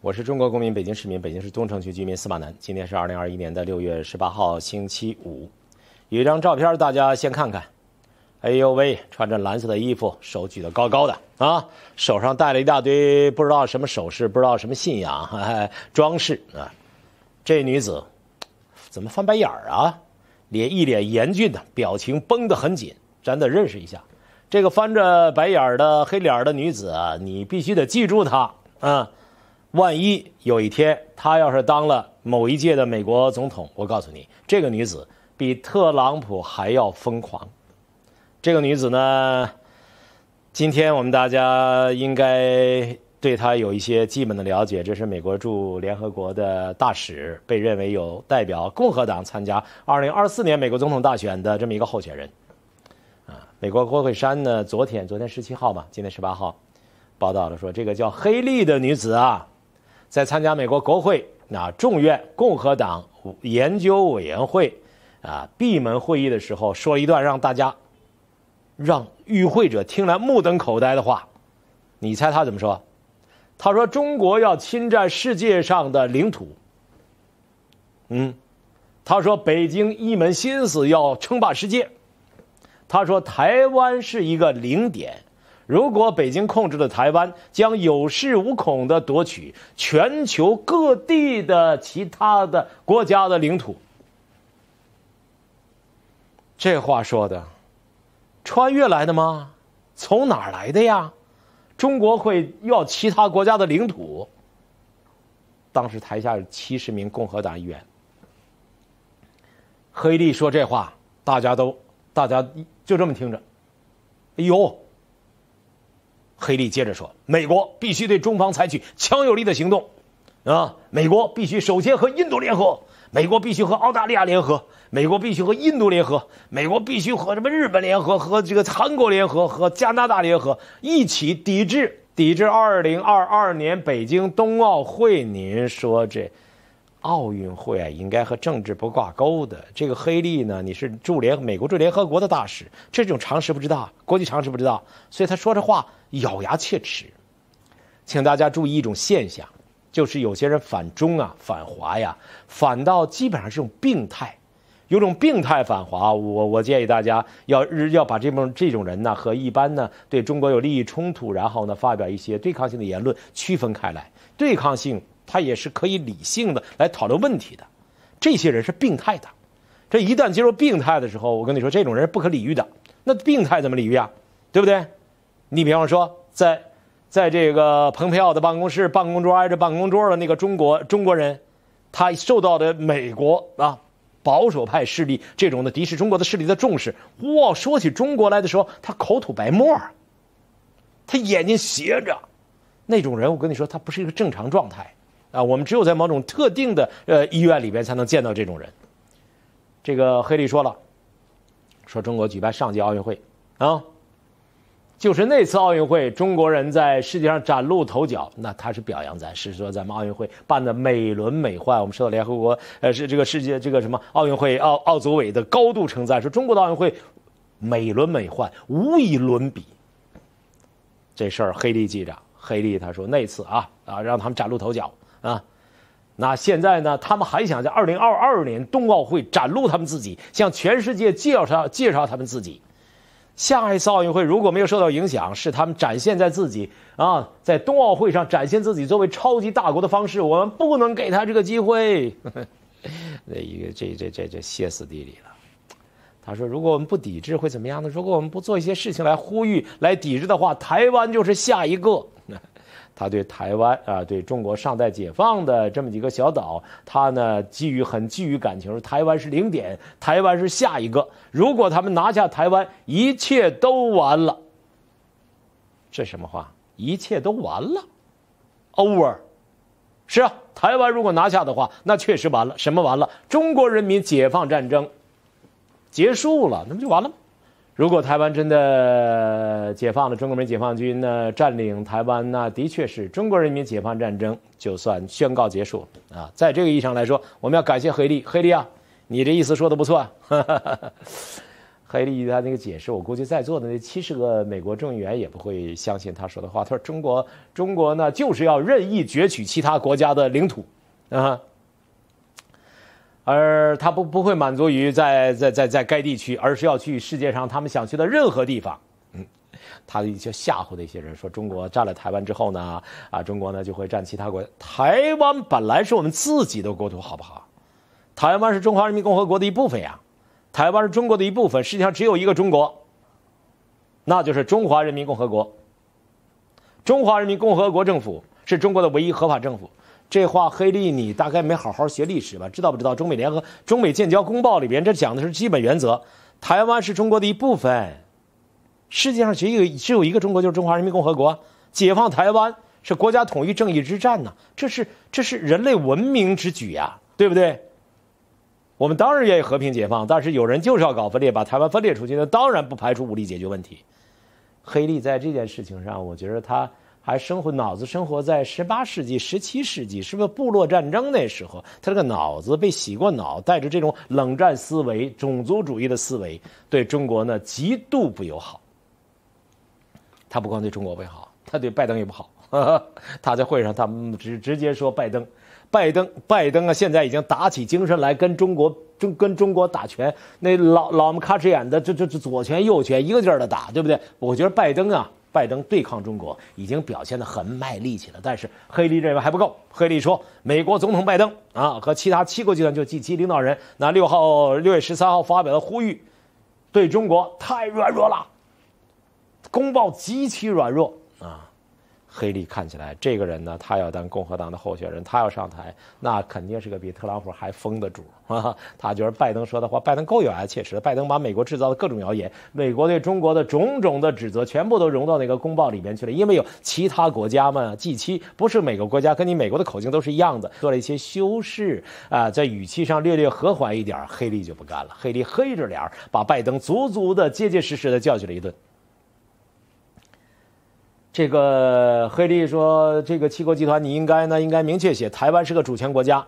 我是中国公民，北京市民，北京市东城区居民司马南。今天是二零二一年的六月十八号，星期五。有一张照片，大家先看看。哎呦喂，穿着蓝色的衣服，手举得高高的啊，手上戴了一大堆不知道什么首饰，不知道什么信仰装饰啊。这女子怎么翻白眼儿啊？脸一脸严峻，的表情绷得很紧。咱得认识一下这个翻着白眼儿的黑脸的女子啊，你必须得记住她啊。万一有一天他要是当了某一届的美国总统，我告诉你，这个女子比特朗普还要疯狂。这个女子呢，今天我们大家应该对她有一些基本的了解。这是美国驻联合国的大使，被认为有代表共和党参加二零二四年美国总统大选的这么一个候选人。啊，美国国会山呢，昨天昨天十七号吧，今天十八号报道了说，这个叫黑利的女子啊。在参加美国国会那众院共和党研究委员会啊闭门会议的时候，说一段让大家、让与会者听来目瞪口呆的话，你猜他怎么说？他说：“中国要侵占世界上的领土。”嗯，他说：“北京一门心思要称霸世界。”他说：“台湾是一个零点。”如果北京控制了台湾，将有恃无恐的夺取全球各地的其他的国家的领土。这话说的，穿越来的吗？从哪儿来的呀？中国会要其他国家的领土？当时台下有七十名共和党议员，黑利说这话，大家都大家就这么听着，哎呦。黑利接着说：“美国必须对中方采取强有力的行动，啊！美国必须首先和印度联合，美国必须和澳大利亚联合，美国必须和印度联合，美国必须和什么日本联合，和这个韩国联合，和加拿大联合，一起抵制抵制二零二二年北京冬奥会。”您说这？奥运会啊，应该和政治不挂钩的。这个黑利呢，你是驻联美国驻联合国的大使，这种常识不知道，国际常识不知道，所以他说这话咬牙切齿。请大家注意一种现象，就是有些人反中啊、反华呀，反倒基本上是种病态，有种病态反华。我我建议大家要日要把这帮这种人呢和一般呢对中国有利益冲突，然后呢发表一些对抗性的言论区分开来，对抗性。他也是可以理性的来讨论问题的，这些人是病态的，这一旦进入病态的时候，我跟你说，这种人不可理喻的。那病态怎么理喻啊？对不对？你比方说，在在这个蓬佩奥的办公室，办公桌挨着办公桌的那个中国中国人，他受到的美国啊保守派势力这种的敌视中国的势力的重视，哇，说起中国来的时候，他口吐白沫儿，他眼睛斜着，那种人，我跟你说，他不是一个正常状态。啊，我们只有在某种特定的呃医院里边才能见到这种人。这个黑利说了，说中国举办上届奥运会，啊，就是那次奥运会，中国人在世界上崭露头角。那他是表扬咱，是说咱们奥运会办的美轮美奂。我们受到联合国呃是这个世界这个什么奥运会奥奥组委的高度称赞，说中国的奥运会美轮美奂，无以伦比。这事儿黑利记着，黑利他说那次啊啊让他们崭露头角。啊，那现在呢？他们还想在二零二二年冬奥会展露他们自己，向全世界介绍介绍他们自己。下一次奥运会如果没有受到影响，是他们展现在自己啊，在冬奥会上展现自己作为超级大国的方式。我们不能给他这个机会。那一个，这这这这歇斯底里了。他说，如果我们不抵制会怎么样呢？如果我们不做一些事情来呼吁、来抵制的话，台湾就是下一个。他对台湾啊，对中国尚待解放的这么几个小岛，他呢基于很基于感情，台湾是零点，台湾是下一个。如果他们拿下台湾，一切都完了。这什么话？一切都完了，over。是啊，台湾如果拿下的话，那确实完了。什么完了？中国人民解放战争结束了，那不就完了？吗？如果台湾真的解放了，中国人民解放军呢占领台湾，那的确是中国人民解放战争就算宣告结束啊！在这个意义上来说，我们要感谢黑利。黑利啊，你这意思说的不错 黑利他那个解释，我估计在座的那七十个美国众议员也不会相信他说的话。他说中国中国呢就是要任意攫取其他国家的领土，啊。而他不不会满足于在在在在该地区，而是要去世界上他们想去的任何地方。嗯，他一些吓唬的一些人说，中国占了台湾之后呢，啊，中国呢就会占其他国台湾本来是我们自己的国土，好不好？台湾是中华人民共和国的一部分呀，台湾是中国的一部分。世界上只有一个中国，那就是中华人民共和国。中华人民共和国政府是中国的唯一合法政府。这话黑利你大概没好好学历史吧？知道不知道？中美联合、中美建交公报里边，这讲的是基本原则。台湾是中国的一部分，世界上只有只有一个中国，就是中华人民共和国。解放台湾是国家统一正义之战呢，这是这是人类文明之举呀，对不对？我们当然愿意和平解放，但是有人就是要搞分裂，把台湾分裂出去，那当然不排除武力解决问题。黑利在这件事情上，我觉得他。还生活脑子生活在十八世纪、十七世纪，是不是部落战争那时候？他这个脑子被洗过脑，带着这种冷战思维、种族主义的思维，对中国呢极度不友好。他不光对中国不好，他对拜登也不好。他在会上，他直直接说拜登，拜登，拜登啊！现在已经打起精神来跟中国中跟中国打拳，那老老么咔哧眼的，这这这左拳右拳一个劲儿的打，对不对？我觉得拜登啊。拜登对抗中国已经表现得很卖力气了，但是黑利认为还不够。黑利说，美国总统拜登啊和其他七国集团就及其领导人那六号六月十三号发表的呼吁，对中国太软弱了，公报极其软弱啊。黑利看起来，这个人呢，他要当共和党的候选人，他要上台，那肯定是个比特朗普还疯的主啊！他觉得拜登说的话，拜登够咬牙切齿的。拜登把美国制造的各种谣言，美国对中国的种种的指责，全部都融到那个公报里面去了。因为有其他国家嘛，g 7不是每个国家跟你美国的口径都是一样的，做了一些修饰啊，在语气上略略和缓一点儿。黑利就不干了，黑利黑着脸儿，把拜登足足的、结结实实的教训了一顿。这个黑利说：“这个七国集团，你应该呢，应该明确写台湾是个主权国家。”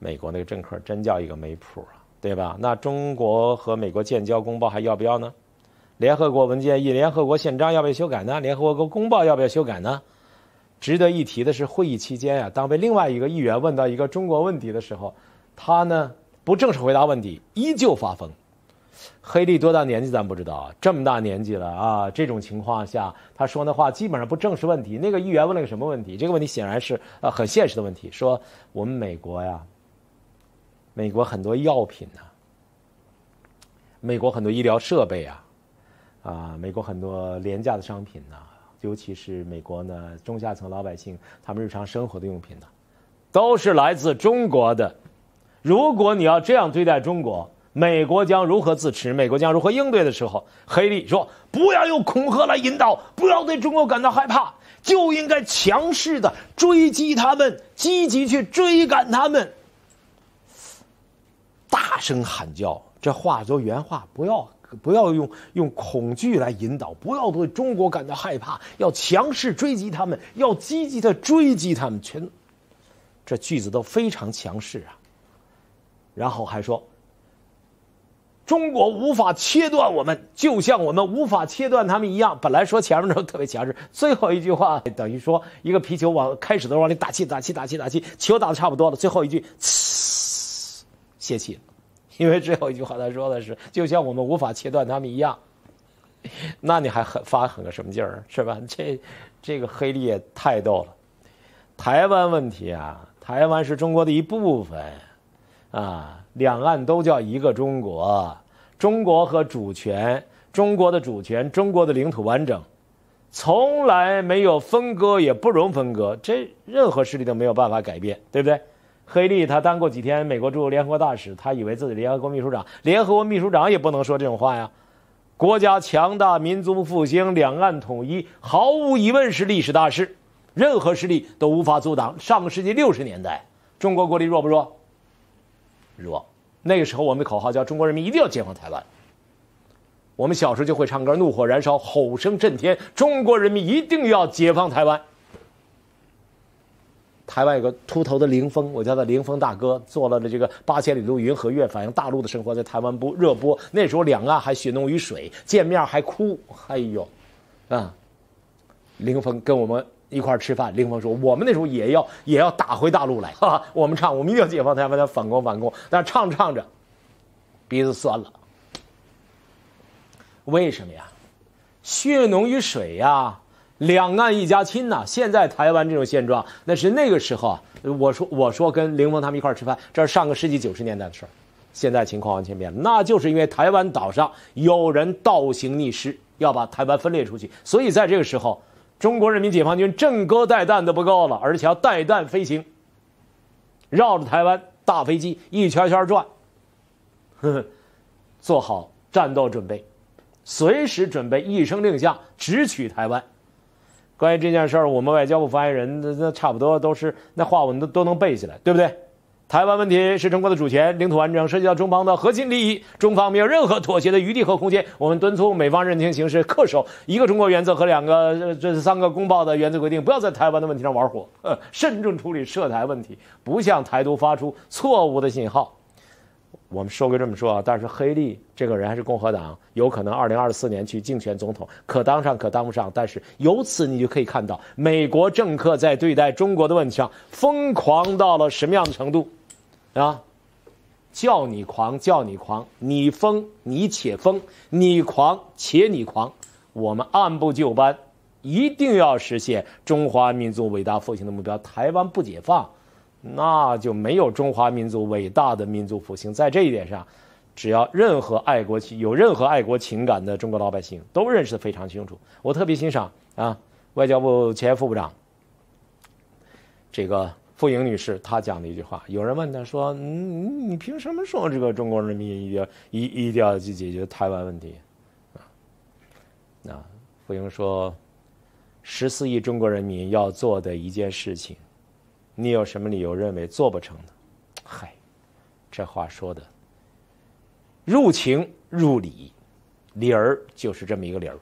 美国那个政客真叫一个没谱啊，对吧？那中国和美国建交公报还要不要呢？联合国文件一，联合国宪章要不要修改呢？联合国公报要不要修改呢？值得一提的是，会议期间啊，当被另外一个议员问到一个中国问题的时候，他呢不正式回答问题，依旧发疯。黑利多大年纪咱不知道，这么大年纪了啊！这种情况下，他说的话基本上不正视问题。那个议员问了个什么问题？这个问题显然是呃很现实的问题。说我们美国呀，美国很多药品呢，美国很多医疗设备啊，啊，美国很多廉价的商品呢，尤其是美国呢中下层老百姓他们日常生活的用品呢，都是来自中国的。如果你要这样对待中国，美国将如何自持？美国将如何应对的时候，黑利说：“不要用恐吓来引导，不要对中国感到害怕，就应该强势的追击他们，积极去追赶他们，大声喊叫。”这话做原话，不要不要用用恐惧来引导，不要对中国感到害怕，要强势追击他们，要积极的追击他们。全，这句子都非常强势啊。然后还说。中国无法切断我们，就像我们无法切断他们一样。本来说前面都特别强势，最后一句话 等于说一个皮球往开始都往里打气，打气，打气，打气，球打得差不多了。最后一句，泄气，因为最后一句话他说的是，就像我们无法切断他们一样。那你还很发狠个什么劲儿，是吧？这，这个黑力也太逗了。台湾问题啊，台湾是中国的一部分，啊，两岸都叫一个中国。中国和主权，中国的主权，中国的领土完整，从来没有分割，也不容分割。这任何势力都没有办法改变，对不对？黑利他当过几天美国驻联合国大使，他以为自己联合国秘书长，联合国秘书长也不能说这种话呀。国家强大，民族复兴，两岸统一，毫无疑问是历史大势，任何势力都无法阻挡。上个世纪六十年代，中国国力弱不弱？弱。那个时候，我们的口号叫“中国人民一定要解放台湾”。我们小时候就会唱歌：“怒火燃烧，吼声震天，中国人民一定要解放台湾。”台湾有个秃头的林峰，我叫他林峰大哥，做了的这个《八千里路云和月》，反映大陆的生活在台湾播热播。那时候两岸还血浓于水，见面还哭。哎呦，啊，林峰跟我们。一块吃饭，林峰说：“我们那时候也要也要打回大陆来哈，我们唱，我们一定要解放台湾，反攻反攻。”但唱着唱着，鼻子酸了。为什么呀？血浓于水呀，两岸一家亲呐！现在台湾这种现状，那是那个时候啊。我说我说跟林峰他们一块吃饭，这是上个世纪九十年代的事儿。现在情况完全变了，那就是因为台湾岛上有人倒行逆施，要把台湾分裂出去，所以在这个时候。中国人民解放军正戈带弹都不够了，而且要带弹飞行，绕着台湾大飞机一圈圈转，呵呵，做好战斗准备，随时准备一声令下直取台湾。关于这件事儿，我们外交部发言人那那差不多都是那话，我们都都能背下来，对不对？台湾问题是中国的主权、领土完整，涉及到中方的核心利益，中方没有任何妥协的余地和空间。我们敦促美方认清形势，恪守一个中国原则和两个、这三个公报的原则规定，不要在台湾的问题上玩火，呃，慎重处理涉台问题，不向台独发出错误的信号。我们说归这么说啊，但是黑利这个人还是共和党，有可能二零二四年去竞选总统，可当上可当不上。但是由此你就可以看到，美国政客在对待中国的问题上疯狂到了什么样的程度。啊！叫你狂，叫你狂，你疯，你且疯，你狂且你狂，我们按部就班，一定要实现中华民族伟大复兴的目标。台湾不解放，那就没有中华民族伟大的民族复兴。在这一点上，只要任何爱国情、有任何爱国情感的中国老百姓都认识的非常清楚。我特别欣赏啊，外交部前副部长这个。傅莹女士她讲的一句话，有人问她说：“你你凭什么说这个中国人民要一一定要去解决台湾问题？”啊，那傅莹说：“十四亿中国人民要做的一件事情，你有什么理由认为做不成呢？”嗨，这话说的入情入理，理儿就是这么一个理儿。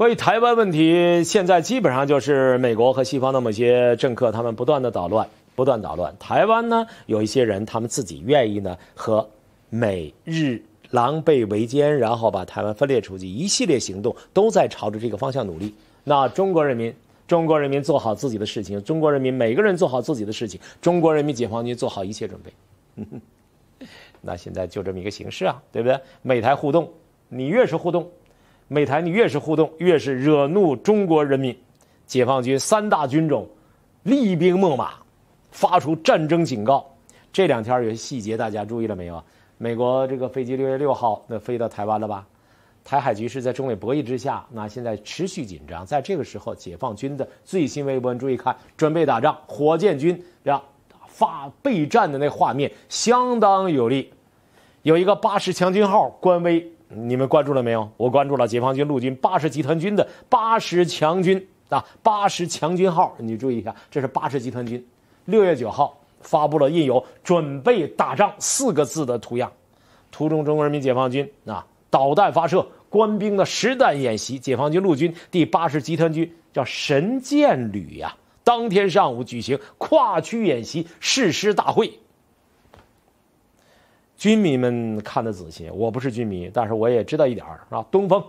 关于台湾问题，现在基本上就是美国和西方的某些政客他们不断的捣乱，不断捣乱。台湾呢，有一些人他们自己愿意呢和美日狼狈为奸，然后把台湾分裂出去，一系列行动都在朝着这个方向努力。那中国人民，中国人民做好自己的事情，中国人民每个人做好自己的事情，中国人民解放军做好一切准备。那现在就这么一个形式啊，对不对？美台互动，你越是互动。美台你越是互动，越是惹怒中国人民，解放军三大军种，厉兵秣马，发出战争警告。这两天有些细节大家注意了没有美国这个飞机六月六号那飞到台湾了吧？台海局势在中美博弈之下，那现在持续紧张。在这个时候，解放军的最新微博，你注意看，准备打仗，火箭军让发备战的那画面相当有力。有一个八十强军号官微。你们关注了没有？我关注了，解放军陆军八十集团军的八十强军啊，八十强军号，你注意一下，这是八十集团军。六月九号发布了印有“准备打仗”四个字的图样，图中中国人民解放军啊导弹发射、官兵的实弹演习。解放军陆军第八十集团军叫神箭旅呀，当天上午举行跨区演习誓师大会。军迷们看得仔细，我不是军迷，但是我也知道一点儿啊。东风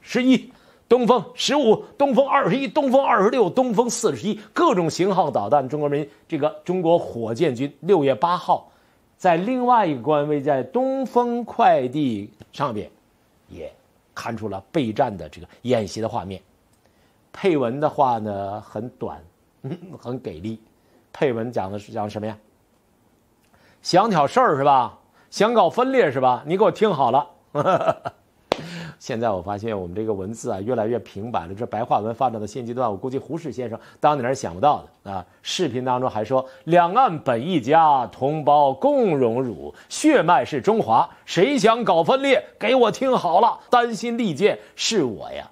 十一、东风十五、东风二十一、东风二十六、东风四十一各种型号导弹，中国人民这个中国火箭军六月八号，在另外一个官位，在“东风快递”上面，也看出了备战的这个演习的画面。配文的话呢很短，嗯、很给力。配文讲的是讲什么呀？想挑事儿是吧？想搞分裂是吧？你给我听好了。现在我发现我们这个文字啊，越来越平板了。这白话文发展到现阶段，我估计胡适先生当年是想不到的啊。视频当中还说：“两岸本一家，同胞共荣辱，血脉是中华。谁想搞分裂？给我听好了，担心利剑是我呀。”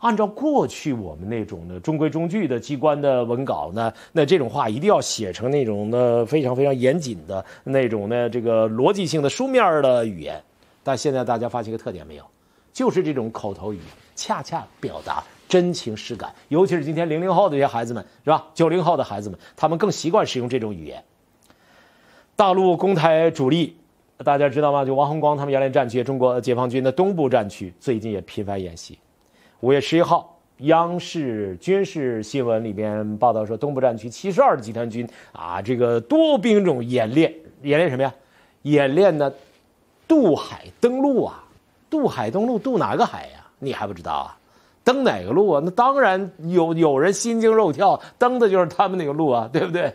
按照过去我们那种的中规中矩的机关的文稿呢，那这种话一定要写成那种的非常非常严谨的那种的这个逻辑性的书面的语言。但现在大家发现个特点没有，就是这种口头语恰恰表达真情实感，尤其是今天零零后这些孩子们是吧？九零后的孩子们，他们更习惯使用这种语言。大陆公台主力，大家知道吗？就王洪光他们原来战区，中国解放军的东部战区最近也频繁演习。五月十一号，央视军事新闻里边报道说，东部战区七十二集团军啊，这个多兵种演练，演练什么呀？演练呢，渡海登陆啊，渡海登陆渡哪个海呀？你还不知道啊？登哪个路啊？那当然有有人心惊肉跳，登的就是他们那个路啊，对不对？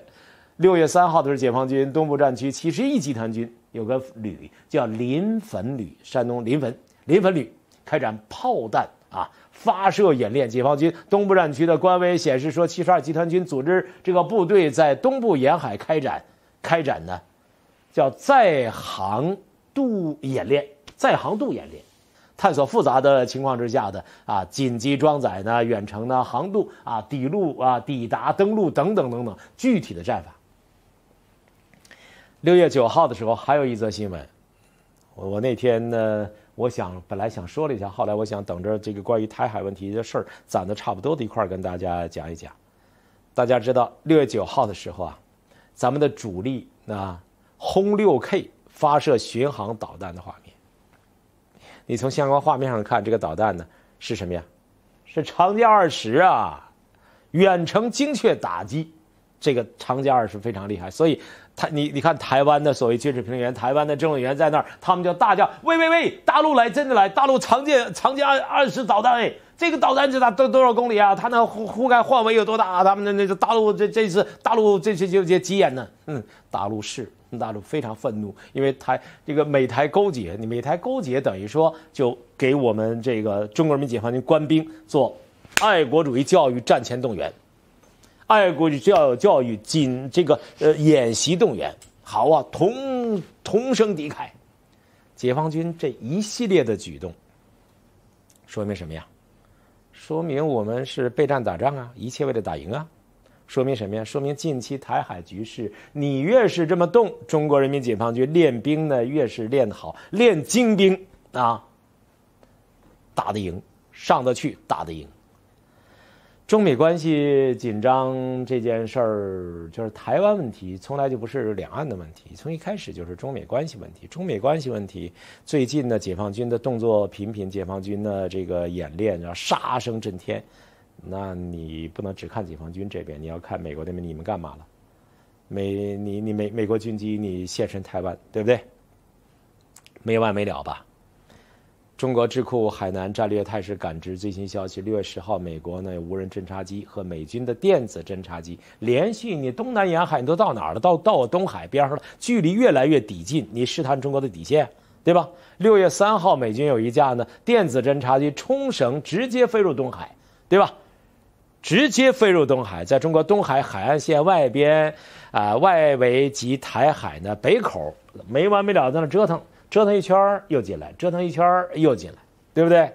六月三号的是解放军东部战区七十一集团军有个旅叫临汾旅，山东临汾临汾旅开展炮弹。啊！发射演练，解放军东部战区的官微显示说，七十二集团军组织这个部队在东部沿海开展开展呢，叫在航渡演练，在航渡演练，探索复杂的情况之下的啊紧急装载呢、远程呢、航渡啊、抵路啊、抵达登陆等等等等具体的战法。六月九号的时候，还有一则新闻，我那天呢。我想本来想说了一下，后来我想等着这个关于台海问题的事儿攒的差不多的一块儿跟大家讲一讲。大家知道六月九号的时候啊，咱们的主力那轰六 K 发射巡航导弹的画面。你从相关画面上看，这个导弹呢是什么呀？是长江二十啊，远程精确打击。这个长江二十非常厉害，所以。他你你看台湾的所谓军事平原，台湾的政委员在那儿，他们就大叫喂喂喂，大陆来真的来，大陆常见常见二二十导弹哎，这个导弹这咋多多少公里啊？它那覆盖范围有多大？他们的那个大陆这这次大陆这次就些急眼了，嗯，大陆是大陆非常愤怒，因为台这个美台勾结，你美台勾结等于说就给我们这个中国人民解放军官兵做爱国主义教育战前动员。爱国就教育、教育，仅这个呃演习动员，好啊，同同声敌凯，解放军这一系列的举动，说明什么呀？说明我们是备战打仗啊，一切为了打赢啊！说明什么呀？说明近期台海局势，你越是这么动，中国人民解放军练兵呢越是练得好，练精兵啊，打得赢，上得去，打得赢。中美关系紧张这件事儿，就是台湾问题，从来就不是两岸的问题，从一开始就是中美关系问题。中美关系问题，最近呢，解放军的动作频频，解放军的这个演练啊，杀声震天。那你不能只看解放军这边，你要看美国那边，你们干嘛了？美，你你美美国军机你现身台湾，对不对？没完没了吧？中国智库海南战略态势感知最新消息：六月十号，美国呢无人侦察机和美军的电子侦察机连续，你东南沿海你都到哪儿了？到到我东海边上了，距离越来越抵近，你试探中国的底线，对吧？六月三号，美军有一架呢电子侦察机冲绳直接飞入东海，对吧？直接飞入东海，在中国东海海岸线外边，啊外围及台海呢北口没完没了在那折腾。折腾一圈又进来，折腾一圈又进来，对不对？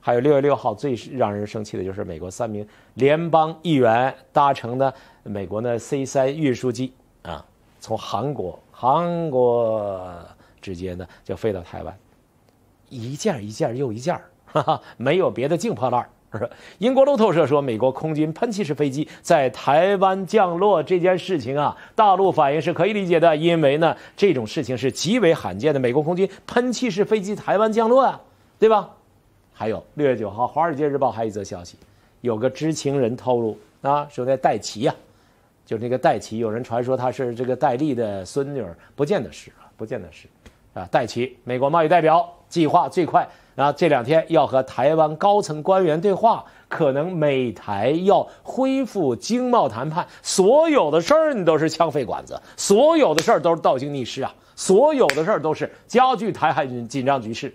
还有六月六号，最让人生气的就是美国三名联邦议员搭乘的美国的 C 三运输机啊，从韩国，韩国直接呢就飞到台湾，一件一件又一件哈哈，没有别的净破烂儿。英国路透社说，美国空军喷气式飞机在台湾降落这件事情啊，大陆反应是可以理解的，因为呢这种事情是极为罕见的。美国空军喷气式飞机台湾降落啊，对吧？还有六月九号，《华尔街日报》还有一则消息，有个知情人透露啊，说那戴奇呀，就那个戴奇，有人传说他是这个戴笠的孙女，不见得是啊，不见得是啊，戴奇，美国贸易代表计划最快。那这两天要和台湾高层官员对话，可能美台要恢复经贸谈判，所有的事儿你都是枪费管子，所有的事儿都是倒行逆施啊，所有的事儿都是加剧台海紧紧张局势。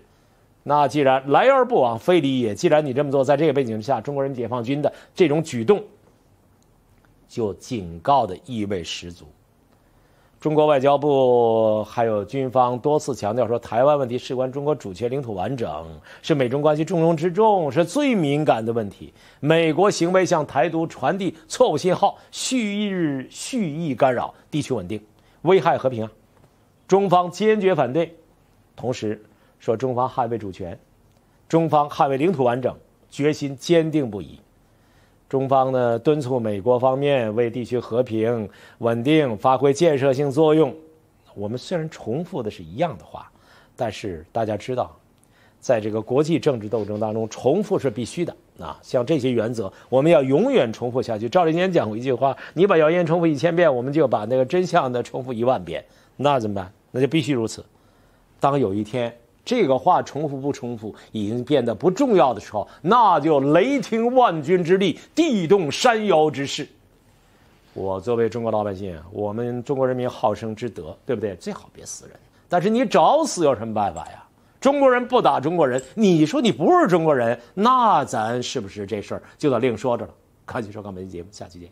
那既然来而不往非礼也，既然你这么做，在这个背景之下，中国人民解放军的这种举动，就警告的意味十足。中国外交部还有军方多次强调说，台湾问题事关中国主权领土完整，是美中关系重中之重，是最敏感的问题。美国行为向台独传递错误信号，蓄意日蓄意干扰地区稳定，危害和平啊！中方坚决反对，同时说中方捍卫主权，中方捍卫领土完整决心坚定不移。中方呢敦促美国方面为地区和平稳定发挥建设性作用。我们虽然重复的是一样的话，但是大家知道，在这个国际政治斗争当中，重复是必须的啊。像这些原则，我们要永远重复下去。赵立坚讲过一句话：“你把谣言重复一千遍，我们就把那个真相的重复一万遍，那怎么办？那就必须如此。当有一天……”这个话重复不重复，已经变得不重要的时候，那就雷霆万钧之力，地动山摇之势。我作为中国老百姓，我们中国人民好生之德，对不对？最好别死人。但是你找死有什么办法呀？中国人不打中国人，你说你不是中国人，那咱是不是这事儿就得另说着了？赶紧收看本期节目，下期见。